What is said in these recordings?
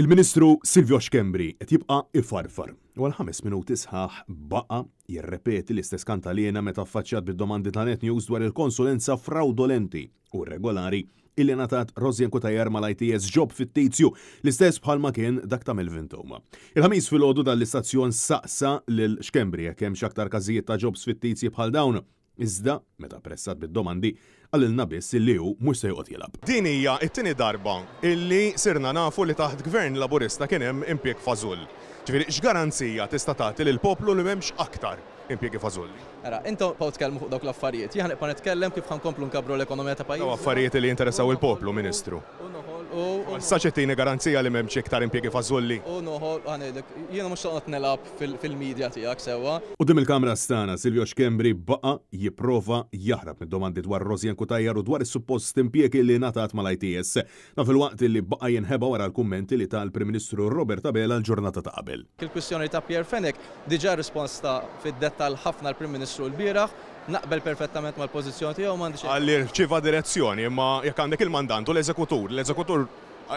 Il-Ministru Silvio Xkembri qed jibqa' ifarfar. U għal-ħames minuti sħaħ baqa jirrepeti l-istess kantalina meta affaċċjat bid-domandi ta' Net News dwar il-konsulenza fraudolenti u regolari illi natat Rozjen Kutajer mal-ITS ġob tizju l-istess bħalma kien dak ta' Melvintoma. Il-ħamis fil-ħodu dal-istazzjon saqsa lil xkembri jekk hemm xaktar każijiet ta' fit fittizji bħal dawn Iżda, meta pressat bid-domandi, għallilna biss li hu mhux se joqgħod jilab. Din hija t-tieni darba illi sirna nafu li taħt gvern laburista kien hemm impjeg fażul. Ġifieri x'garanzija tista' tagħti l poplu li memx aktar impjegi fażul. Ara, intom paw tkellmu fuq dawk l-affarijiet. Jaħan iqpa nitkellem kif ħankomplu nkabru l-ekonomija ta' pajjiż. Affarijiet li jinteressaw il-poplu, Ministru. Saċettini garanzija li memċi iktar impiegi fazzulli. U noħol, għanedek, jena mux toqnat nelab fil-medja tijak sewa. U dim il-kamra stana, Silvio Xkembri baqa jiprofa jahrab mid-domandi dwar Rozjan Kutajjar u dwar il-suppost impiegi li natat mal-ITS. Na fil waqt li baqa jenħeba wara l-kommenti li tal-Prim Ministru Robert Abela l-ġurnata ta' qabel. Il-kwistjoni ta' Pierre Fenek diġa risposta fid l ħafna l-Prim Ministru l-biraħ naqbel perfettament mal-pozizjoni tiegħu m'għandix. Għalli ċiva direzzjoni, imma jekk għandek il u l-eżekutur, l-eżekutur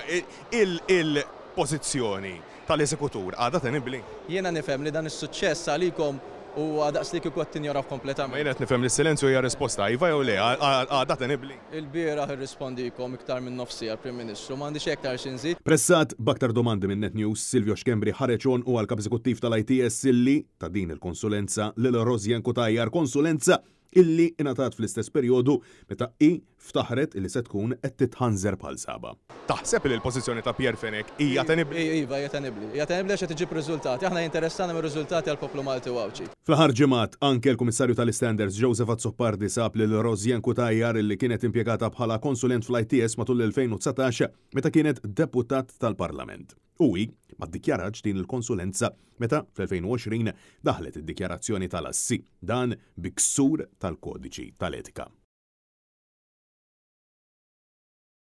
eh, il-pożizzjoni tal-eżekutur għadha tenibli. Jiena nifhem li dan is-suċċess għalikom u għadaqs li kiku għattin kompletament. Ma jenet nifem li silenzju hija risposta, jiva jew le, għadat nibli. Il-bira rispondi kom iktar minn nofsi għal-Prim Ministru, mandi xektar xinżit. Pressat baktar domandi minn Net News, Silvio Xkembri ħareċon u għal-kap tal-ITS li ta' din il-konsulenza l rozjen Kutajjar konsulenza illi ingħatat fl-istess perjodu meta i ftaħret illi se tkun qed titħanżer bħal saba. Taħseb li l-pożizzjoni ta' Pierre Fenek hija tenibli. Iva, hija tenibli. Hija tenibli għax tiġib riżultati. Aħna interessana mir-riżultati għall-poplu Malti wawċi. Fl-ħar ġimgħat anke l-Kummissarju tal istanders Joseph Azzopardi sab l Rozjen Kutajjar illi kienet impjegata bħala konsulent fl-ITS matul l-2019 meta kienet deputat tal-Parlament. Uwi, addikjaraġ din il-konsulenza meta fl-2020 daħlet id-dikjarazzjoni tal-assi dan biksur tal-kodiċi tal-etika.